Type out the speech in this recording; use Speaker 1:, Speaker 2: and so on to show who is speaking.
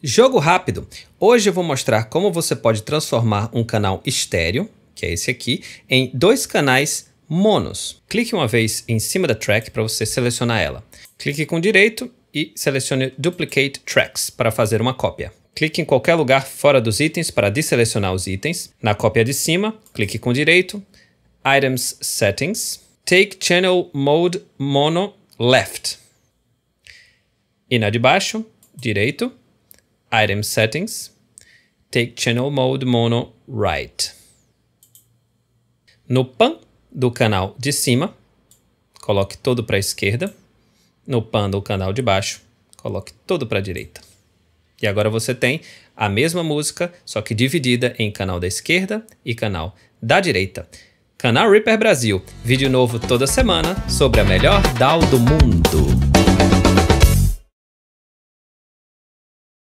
Speaker 1: Jogo rápido! Hoje eu vou mostrar como você pode transformar um canal estéreo, que é esse aqui, em dois canais monos. Clique uma vez em cima da track para você selecionar ela. Clique com direito e selecione Duplicate Tracks para fazer uma cópia. Clique em qualquer lugar fora dos itens para deselecionar os itens. Na cópia de cima, clique com direito, Items Settings, Take Channel Mode Mono Left. E na de baixo, direito, Item Settings, Take Channel Mode Mono Right. No pan do canal de cima, coloque todo para a esquerda. No pan do canal de baixo, coloque todo para a direita. E agora você tem a mesma música, só que dividida em canal da esquerda e canal da direita. Canal Reaper Brasil, vídeo novo toda semana sobre a melhor DAO do mundo.